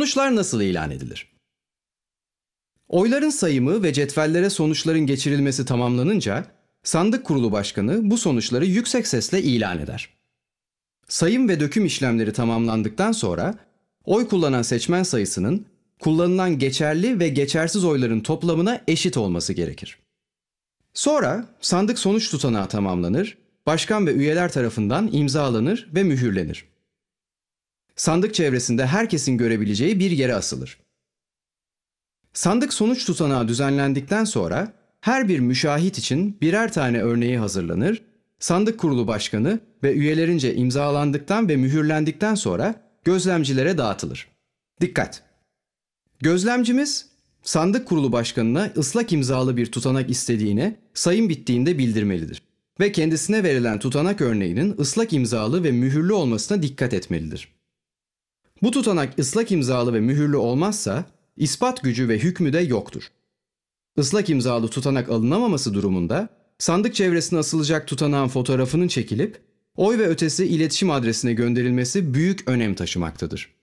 Sonuçlar nasıl ilan edilir? Oyların sayımı ve cetvellere sonuçların geçirilmesi tamamlanınca sandık kurulu başkanı bu sonuçları yüksek sesle ilan eder. Sayım ve döküm işlemleri tamamlandıktan sonra oy kullanan seçmen sayısının kullanılan geçerli ve geçersiz oyların toplamına eşit olması gerekir. Sonra sandık sonuç tutanağı tamamlanır, başkan ve üyeler tarafından imzalanır ve mühürlenir sandık çevresinde herkesin görebileceği bir yere asılır. Sandık sonuç tutanağı düzenlendikten sonra her bir müşahit için birer tane örneği hazırlanır, sandık kurulu başkanı ve üyelerince imzalandıktan ve mühürlendikten sonra gözlemcilere dağıtılır. Dikkat! Gözlemcimiz sandık kurulu başkanına ıslak imzalı bir tutanak istediğini sayım bittiğinde bildirmelidir ve kendisine verilen tutanak örneğinin ıslak imzalı ve mühürlü olmasına dikkat etmelidir. Bu tutanak ıslak imzalı ve mühürlü olmazsa ispat gücü ve hükmü de yoktur. Islak imzalı tutanak alınamaması durumunda sandık çevresine asılacak tutanağın fotoğrafının çekilip oy ve ötesi iletişim adresine gönderilmesi büyük önem taşımaktadır.